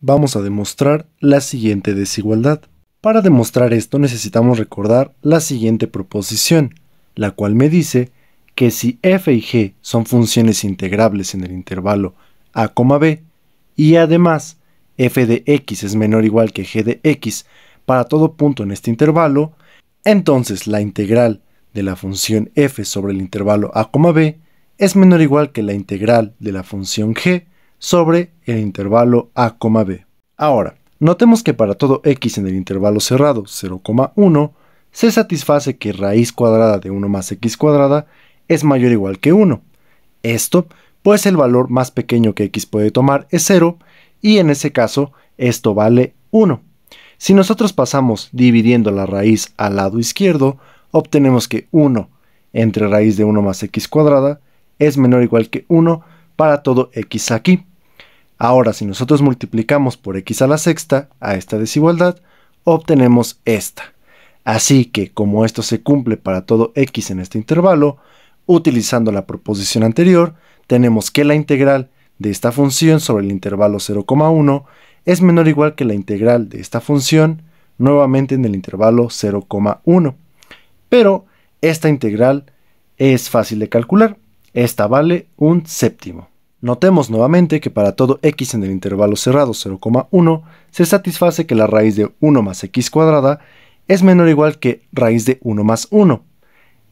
vamos a demostrar la siguiente desigualdad. Para demostrar esto necesitamos recordar la siguiente proposición, la cual me dice que si f y g son funciones integrables en el intervalo a, b, y además f de x es menor o igual que g de x para todo punto en este intervalo, entonces la integral de la función f sobre el intervalo a, b es menor o igual que la integral de la función g sobre el intervalo a, b. Ahora, notemos que para todo x en el intervalo cerrado 0,1, se satisface que raíz cuadrada de 1 más x cuadrada es mayor o igual que 1. Esto, pues el valor más pequeño que x puede tomar es 0, y en ese caso esto vale 1. Si nosotros pasamos dividiendo la raíz al lado izquierdo, obtenemos que 1 entre raíz de 1 más x cuadrada es menor o igual que 1 para todo x aquí. Ahora, si nosotros multiplicamos por x a la sexta a esta desigualdad, obtenemos esta. Así que, como esto se cumple para todo x en este intervalo, utilizando la proposición anterior, tenemos que la integral de esta función sobre el intervalo 0,1 es menor o igual que la integral de esta función nuevamente en el intervalo 0,1. Pero esta integral es fácil de calcular, esta vale un séptimo. Notemos nuevamente que para todo x en el intervalo cerrado 0,1 se satisface que la raíz de 1 más x cuadrada es menor o igual que raíz de 1 más 1.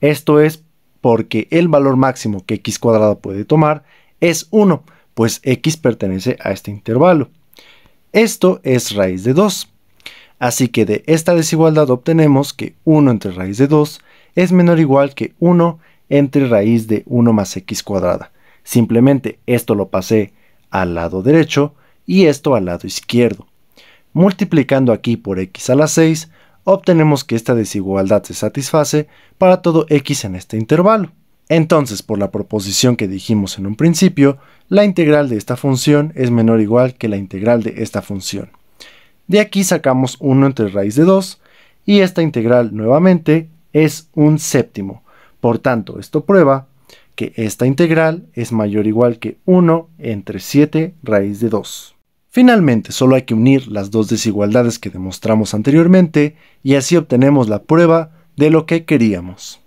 Esto es porque el valor máximo que x cuadrada puede tomar es 1, pues x pertenece a este intervalo. Esto es raíz de 2. Así que de esta desigualdad obtenemos que 1 entre raíz de 2 es menor o igual que 1 entre raíz de 1 más x cuadrada. Simplemente esto lo pasé al lado derecho y esto al lado izquierdo. Multiplicando aquí por x a la 6, obtenemos que esta desigualdad se satisface para todo x en este intervalo. Entonces, por la proposición que dijimos en un principio, la integral de esta función es menor o igual que la integral de esta función. De aquí sacamos 1 entre raíz de 2, y esta integral nuevamente es un séptimo. Por tanto, esto prueba que esta integral es mayor o igual que 1 entre 7 raíz de 2. Finalmente, solo hay que unir las dos desigualdades que demostramos anteriormente y así obtenemos la prueba de lo que queríamos.